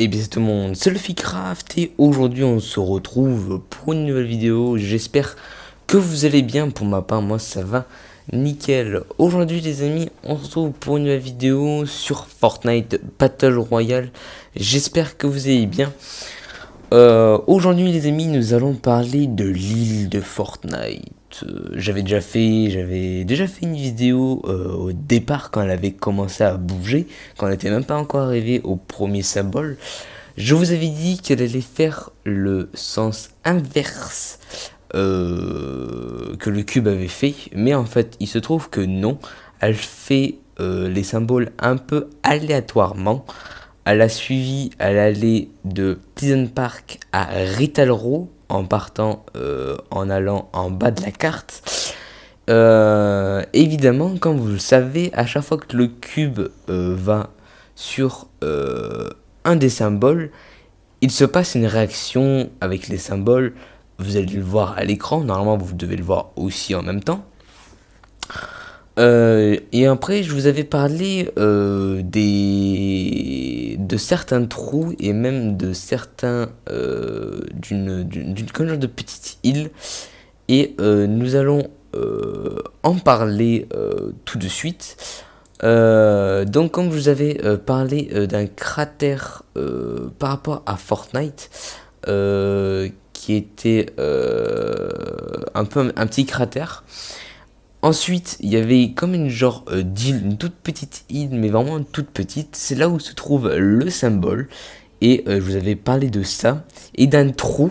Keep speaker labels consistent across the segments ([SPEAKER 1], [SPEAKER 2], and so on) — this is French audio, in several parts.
[SPEAKER 1] Et eh bien c'est tout le monde, c'est Ficraft et aujourd'hui on se retrouve pour une nouvelle vidéo. J'espère que vous allez bien, pour ma part moi ça va nickel. Aujourd'hui les amis, on se retrouve pour une nouvelle vidéo sur Fortnite Battle Royale. J'espère que vous allez bien. Euh, aujourd'hui les amis, nous allons parler de l'île de Fortnite. Euh, j'avais déjà fait, j'avais déjà fait une vidéo euh, au départ quand elle avait commencé à bouger, quand on n'était même pas encore arrivé au premier symbole. Je vous avais dit qu'elle allait faire le sens inverse que le cube avait fait, mais en fait il se trouve que non, elle fait les symboles un peu aléatoirement. Elle a suivi, à l'allée de Pleasant Park à Ritalro en partant, euh, en allant en bas de la carte. Euh, évidemment, comme vous le savez, à chaque fois que le cube euh, va sur un des symboles, il se passe une réaction avec les symboles. Vous allez le voir à l'écran, normalement vous devez le voir aussi en même temps. Euh, et après, je vous avais parlé euh, des... de certains trous et même de certains euh, d'une genre de petite île. Et nous allons en parler tout de suite. donc, comme je vous avais parlé d'un cratère par rapport à Fortnite, qui était un peu un, petit cratère. Ensuite, il y avait comme une genre euh, d'île, une toute petite île, mais vraiment toute petite. C'est là où se trouve le symbole. Et euh, je vous avais parlé de ça. Et d'un trou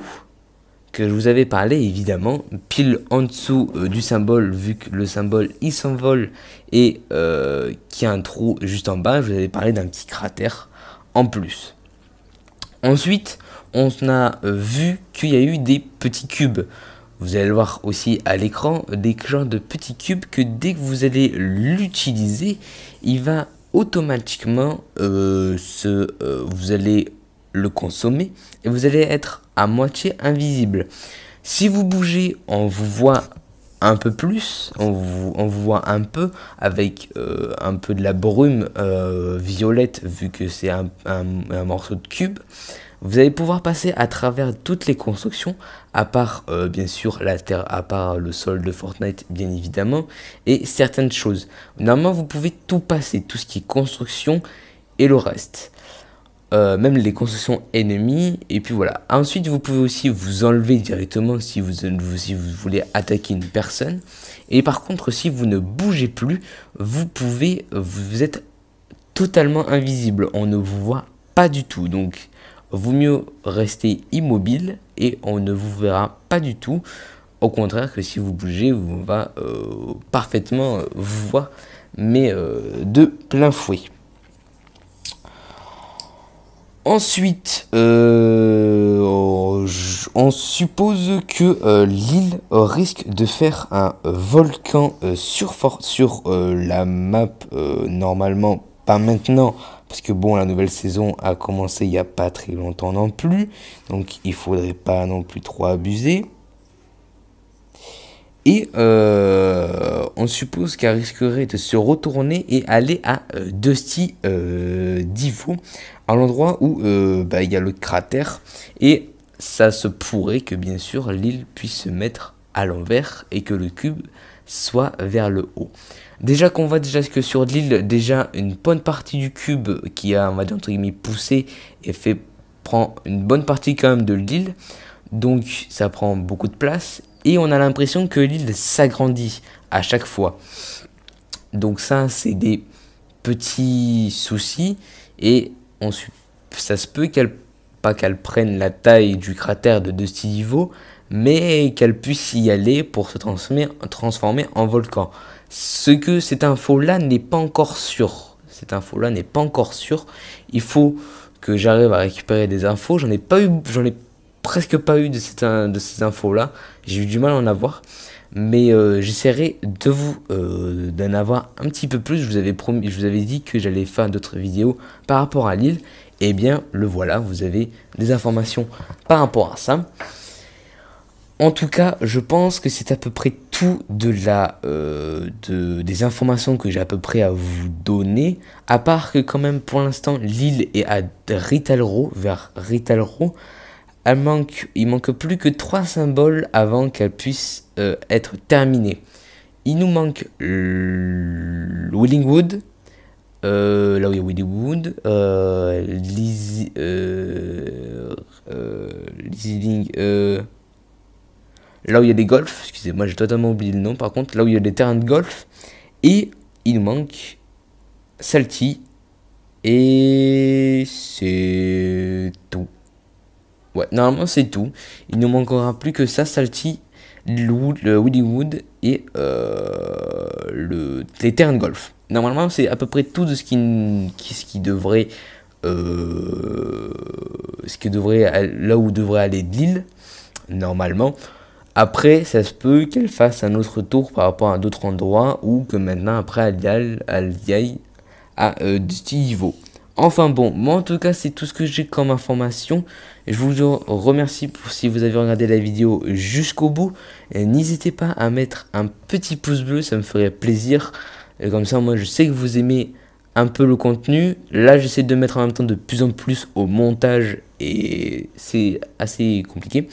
[SPEAKER 1] que je vous avais parlé, évidemment, pile en dessous euh, du symbole, vu que le symbole, il s'envole. Et qu'il y a un trou juste en bas, je vous avais parlé d'un petit cratère en plus. Ensuite, on a vu qu'il y a eu des petits cubes. Vous allez voir aussi à l'écran, des genres de petits cubes que dès que vous allez l'utiliser, il va automatiquement euh, se, euh, vous allez le consommer et vous allez être à moitié invisible. Si vous bougez, on vous voit un peu plus, on vous, voit un peu avec euh, un peu de la brume violette vu que c'est un morceau de cube. Vous allez pouvoir passer à travers toutes les constructions, à part euh, bien sûr la terre, à part le sol de Fortnite bien évidemment, et certaines choses. Normalement vous pouvez tout passer, tout ce qui est construction et le reste. Euh, même les constructions ennemies, et puis voilà. Ensuite, vous pouvez aussi vous enlever directement si vous, si vous voulez attaquer une personne. Et par contre, si vous ne bougez plus, vous pouvez, vous êtes totalement invisible. On ne vous voit pas du tout. Donc, vaut mieux rester immobile et on ne vous verra pas du tout. Au contraire que si vous bougez, on va euh, parfaitement euh, vous voir, mais euh, de plein fouet. Ensuite, on suppose que l'île risque de faire un volcan sur, sur la map, normalement pas maintenant, parce que bon, la nouvelle saison a commencé il n'y a pas très longtemps non plus. Donc il faudrait pas non plus trop abuser. Et euh, on suppose qu'elle risquerait de se retourner et aller à euh, Dusty euh, Divo, à l'endroit où bah, il y a le cratère. Et ça se pourrait que bien sûr l'île puisse se mettre l'envers et que le cube soit vers le haut. Déjà qu'on voit déjà que sur l'île, déjà une bonne partie du cube qui a, on va dire, entre guillemets, poussé et fait, prend une bonne partie quand même de l'île. Donc ça prend beaucoup de place et on a l'impression que l'île s'agrandit à chaque fois. Donc ça, c'est des petits soucis et on, ça se peut qu'elle, pas qu'elle prenne la taille du cratère de niveaux mais qu'elle puisse y aller pour se transformer, en volcan. Ce que cette info-là n'est pas encore sûre. Cette info-là n'est pas encore sûr. Il faut que j'arrive à récupérer des infos. J'en ai pas eu, j'en ai presque pas eu de, de ces infos-là. J'ai eu du mal à en avoir. Mais euh, j'essaierai de vous euh, d'en avoir un petit peu plus. Je vous avais promis, je vous avais dit que j'allais faire d'autres vidéos par rapport à l'île. Et eh bien, le voilà. Vous avez des informations par rapport à ça. En tout cas, je pense que c'est à peu près tout de la, euh, des informations que j'ai à peu près à vous donner. À part que quand même, pour l'instant, l'île est à Ritalro, vers Ritalro. Elle manque, il manque plus que trois symboles avant qu'elle puisse euh, être terminée. Il nous manque Willingwood, euh, là où il y a Willingwood, euh, Lizzie, là où il y a des golfs, excusez-moi, j'ai totalement oublié le nom par contre, là où il y a des terrains de golf, et il nous manque Salty, et c'est tout. Ouais, normalement c'est tout. Il nous manquera plus que ça, Salty, le Wood et euh, le, les terrains de golf. Normalement c'est à peu près tout de ce qui, ce qui devrait... Euh, ce qui devrait là où devrait aller l'île normalement après, ça se peut qu'elle fasse un autre tour par rapport à d'autres endroits ou que maintenant, après, elle, elle aille à euh, petit niveau. Enfin bon, moi en tout cas c'est tout ce que j'ai comme information. Je vous remercie pour si vous avez regardé la vidéo jusqu'au bout. N'hésitez pas à mettre un petit pouce bleu, ça me ferait plaisir. comme ça moi je sais que vous aimez un peu le contenu. Là j'essaie de mettre en même temps de plus en plus au montage et c'est assez compliqué.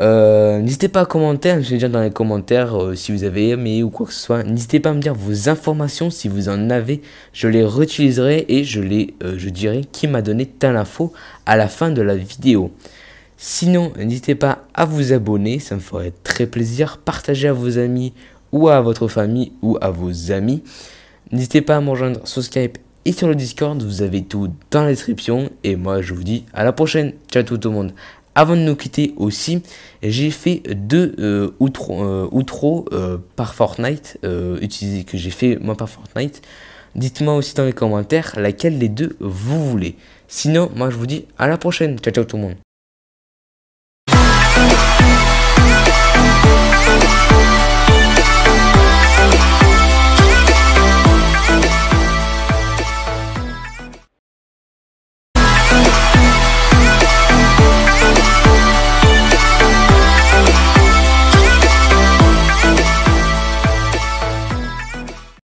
[SPEAKER 1] Euh, n'hésitez pas à commenter, je suis dire dans les commentaires euh, si vous avez aimé ou quoi que ce soit. N'hésitez pas à me dire vos informations si vous en avez. Je les réutiliserai et je, les, euh, je dirai qui m'a donné tant info à la fin de la vidéo. Sinon, n'hésitez pas à vous abonner, ça me ferait très plaisir. Partagez à vos amis ou à votre famille ou à vos amis. N'hésitez pas à me rejoindre sur Skype et sur le Discord, vous avez tout dans la description. Et moi, je vous dis à la prochaine. Ciao tout le monde. Avant de nous quitter aussi, j'ai fait deux euh, euh outros outro, euh, par Fortnite, euh, utilisé, que j'ai fait moi par Fortnite. Dites-moi aussi dans les commentaires laquelle des deux vous voulez. Sinon, moi je vous dis à la prochaine. Ciao ciao tout le monde.